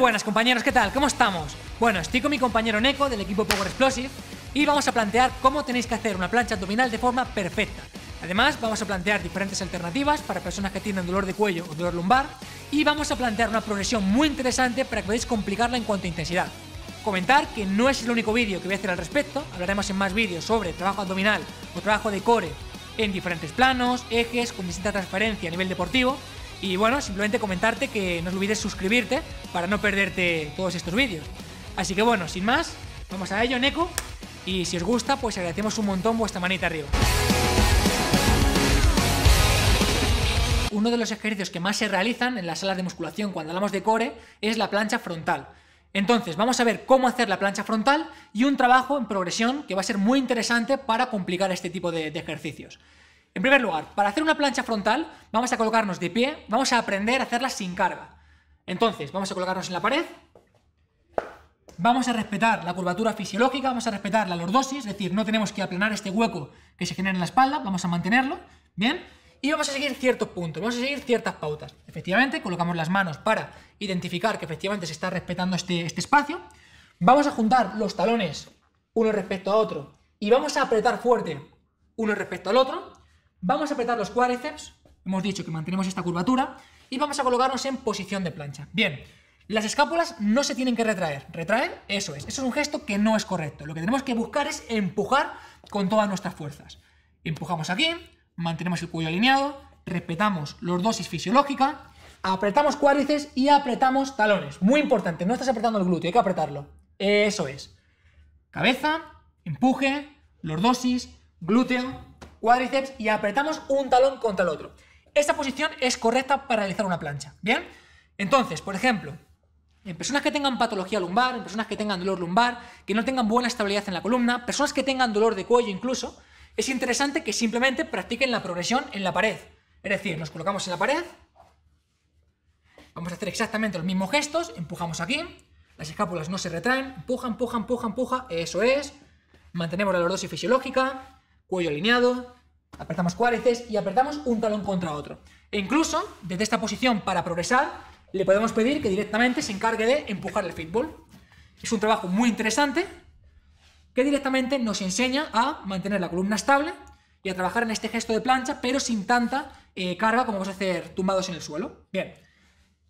buenas compañeros, ¿qué tal? ¿Cómo estamos? Bueno, estoy con mi compañero Neko del equipo Power Explosive y vamos a plantear cómo tenéis que hacer una plancha abdominal de forma perfecta. Además, vamos a plantear diferentes alternativas para personas que tienen dolor de cuello o dolor lumbar y vamos a plantear una progresión muy interesante para que podáis complicarla en cuanto a intensidad. Comentar que no es el único vídeo que voy a hacer al respecto, hablaremos en más vídeos sobre trabajo abdominal o trabajo de core en diferentes planos, ejes, con distinta transparencia a nivel deportivo y bueno, simplemente comentarte que no olvides suscribirte para no perderte todos estos vídeos. Así que bueno, sin más, vamos a ello, Neko. Y si os gusta, pues agradecemos un montón vuestra manita arriba. Uno de los ejercicios que más se realizan en las salas de musculación cuando hablamos de core es la plancha frontal. Entonces, vamos a ver cómo hacer la plancha frontal y un trabajo en progresión que va a ser muy interesante para complicar este tipo de ejercicios. En primer lugar, para hacer una plancha frontal vamos a colocarnos de pie, vamos a aprender a hacerla sin carga. Entonces, vamos a colocarnos en la pared, vamos a respetar la curvatura fisiológica, vamos a respetar la lordosis, es decir, no tenemos que aplanar este hueco que se genera en la espalda, vamos a mantenerlo, ¿bien? Y vamos a seguir ciertos puntos, vamos a seguir ciertas pautas. Efectivamente, colocamos las manos para identificar que efectivamente se está respetando este, este espacio. Vamos a juntar los talones uno respecto a otro y vamos a apretar fuerte uno respecto al otro. Vamos a apretar los cuádriceps, hemos dicho que mantenemos esta curvatura, y vamos a colocarnos en posición de plancha. Bien, las escápulas no se tienen que retraer. Retraer, eso es. Eso es un gesto que no es correcto. Lo que tenemos que buscar es empujar con todas nuestras fuerzas. Empujamos aquí, mantenemos el cuello alineado, respetamos los dosis fisiológica, apretamos cuádriceps y apretamos talones. Muy importante, no estás apretando el glúteo, hay que apretarlo. Eso es. Cabeza, empuje, los dosis, glúteo, cuádriceps y apretamos un talón contra el otro. Esta posición es correcta para realizar una plancha, ¿bien? Entonces, por ejemplo, en personas que tengan patología lumbar, en personas que tengan dolor lumbar, que no tengan buena estabilidad en la columna, personas que tengan dolor de cuello incluso, es interesante que simplemente practiquen la progresión en la pared. Es decir, nos colocamos en la pared, vamos a hacer exactamente los mismos gestos, empujamos aquí, las escápulas no se retraen, empuja, empuja, empuja, empuja, eso es, mantenemos la lordosis fisiológica, cuello alineado, apretamos cuálices y apretamos un talón contra otro. E incluso, desde esta posición para progresar, le podemos pedir que directamente se encargue de empujar el fútbol. Es un trabajo muy interesante que directamente nos enseña a mantener la columna estable y a trabajar en este gesto de plancha, pero sin tanta eh, carga como vamos a hacer tumbados en el suelo. Bien,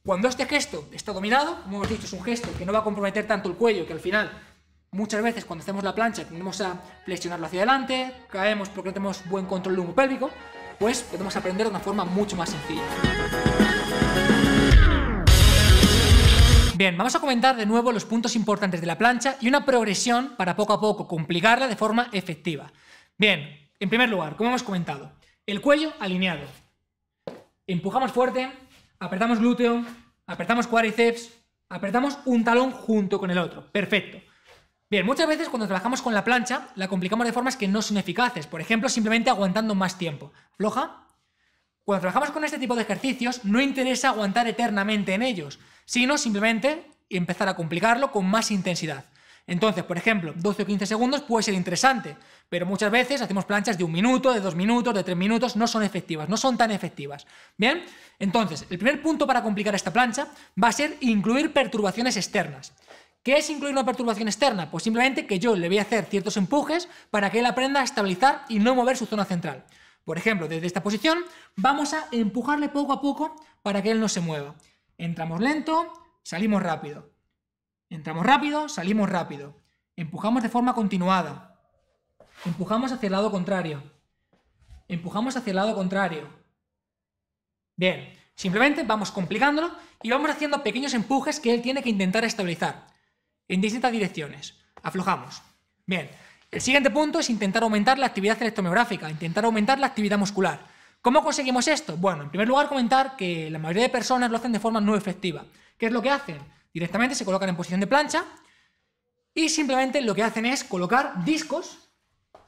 cuando este gesto está dominado, como hemos dicho, es un gesto que no va a comprometer tanto el cuello, que al final Muchas veces cuando hacemos la plancha tendemos a flexionarlo hacia adelante, caemos porque no tenemos buen control del pélvico, pues podemos aprender de una forma mucho más sencilla. Bien, vamos a comentar de nuevo los puntos importantes de la plancha y una progresión para poco a poco complicarla de forma efectiva. Bien, en primer lugar, como hemos comentado, el cuello alineado. Empujamos fuerte, apretamos glúteo, apretamos cuádriceps, apretamos un talón junto con el otro. Perfecto. Bien, muchas veces cuando trabajamos con la plancha la complicamos de formas que no son eficaces, por ejemplo, simplemente aguantando más tiempo. Floja. Cuando trabajamos con este tipo de ejercicios no interesa aguantar eternamente en ellos, sino simplemente empezar a complicarlo con más intensidad. Entonces, por ejemplo, 12 o 15 segundos puede ser interesante, pero muchas veces hacemos planchas de un minuto, de dos minutos, de tres minutos, no son efectivas, no son tan efectivas. Bien, entonces, el primer punto para complicar esta plancha va a ser incluir perturbaciones externas. ¿Qué es incluir una perturbación externa? Pues simplemente que yo le voy a hacer ciertos empujes para que él aprenda a estabilizar y no mover su zona central. Por ejemplo, desde esta posición vamos a empujarle poco a poco para que él no se mueva. Entramos lento, salimos rápido. Entramos rápido, salimos rápido. Empujamos de forma continuada. Empujamos hacia el lado contrario. Empujamos hacia el lado contrario. Bien, simplemente vamos complicándolo y vamos haciendo pequeños empujes que él tiene que intentar estabilizar en distintas direcciones. Aflojamos. Bien, el siguiente punto es intentar aumentar la actividad electromiográfica, intentar aumentar la actividad muscular. ¿Cómo conseguimos esto? Bueno, en primer lugar comentar que la mayoría de personas lo hacen de forma no efectiva. ¿Qué es lo que hacen? Directamente se colocan en posición de plancha y simplemente lo que hacen es colocar discos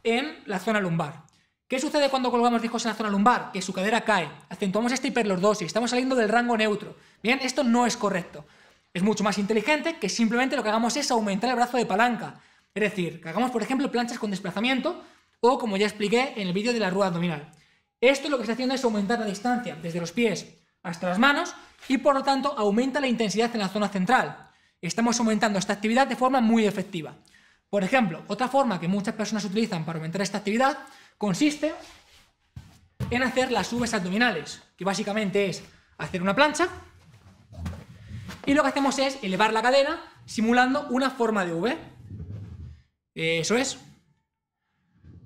en la zona lumbar. ¿Qué sucede cuando colocamos discos en la zona lumbar? Que su cadera cae, acentuamos esta hiperlordosis, estamos saliendo del rango neutro. Bien, esto no es correcto. Es mucho más inteligente que simplemente lo que hagamos es aumentar el brazo de palanca. Es decir, que hagamos, por ejemplo, planchas con desplazamiento o, como ya expliqué en el vídeo de la rueda abdominal. Esto lo que está haciendo es aumentar la distancia desde los pies hasta las manos y, por lo tanto, aumenta la intensidad en la zona central. Estamos aumentando esta actividad de forma muy efectiva. Por ejemplo, otra forma que muchas personas utilizan para aumentar esta actividad consiste en hacer las subes abdominales, que básicamente es hacer una plancha y lo que hacemos es elevar la cadena simulando una forma de V. Eso es.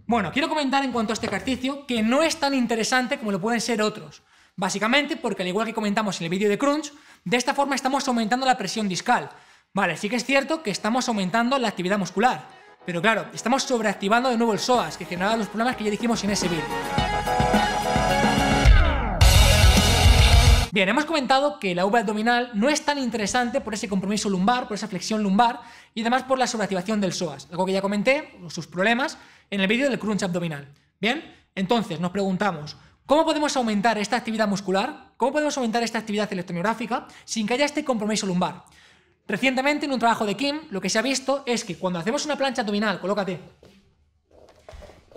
Bueno, quiero comentar en cuanto a este ejercicio que no es tan interesante como lo pueden ser otros. Básicamente porque, al igual que comentamos en el vídeo de Crunch, de esta forma estamos aumentando la presión discal. Vale, sí que es cierto que estamos aumentando la actividad muscular, pero claro, estamos sobreactivando de nuevo el psoas, que generaba los problemas que ya dijimos en ese vídeo. Bien, hemos comentado que la V abdominal no es tan interesante por ese compromiso lumbar, por esa flexión lumbar y además por la sobreactivación del psoas, algo que ya comenté, sus problemas, en el vídeo del crunch abdominal. Bien, entonces nos preguntamos, ¿Cómo podemos aumentar esta actividad muscular? ¿Cómo podemos aumentar esta actividad electromiográfica sin que haya este compromiso lumbar? Recientemente, en un trabajo de Kim, lo que se ha visto es que cuando hacemos una plancha abdominal, colócate,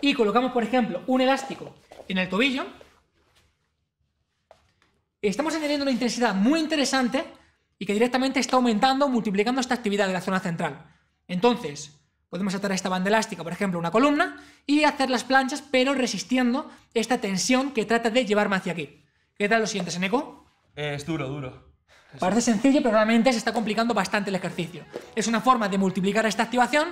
y colocamos, por ejemplo, un elástico en el tobillo, estamos añadiendo una intensidad muy interesante y que directamente está aumentando, multiplicando esta actividad de la zona central. Entonces, podemos atar a esta banda elástica, por ejemplo, una columna, y hacer las planchas, pero resistiendo esta tensión que trata de llevarme hacia aquí. ¿Qué tal lo sientes, en es duro, duro. Parece sencillo, pero realmente se está complicando bastante el ejercicio. Es una forma de multiplicar esta activación,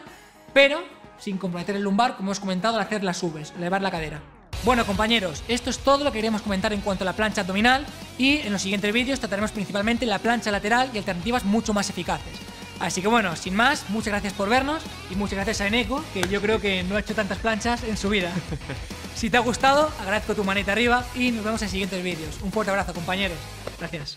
pero sin comprometer el lumbar, como hemos comentado, al hacer las subes, elevar la cadera. Bueno, compañeros, esto es todo lo que queríamos comentar en cuanto a la plancha abdominal. Y en los siguientes vídeos trataremos principalmente la plancha lateral y alternativas mucho más eficaces. Así que bueno, sin más, muchas gracias por vernos y muchas gracias a Eneco, que yo creo que no ha hecho tantas planchas en su vida. Si te ha gustado, agradezco tu manita arriba y nos vemos en siguientes vídeos. Un fuerte abrazo, compañeros. Gracias.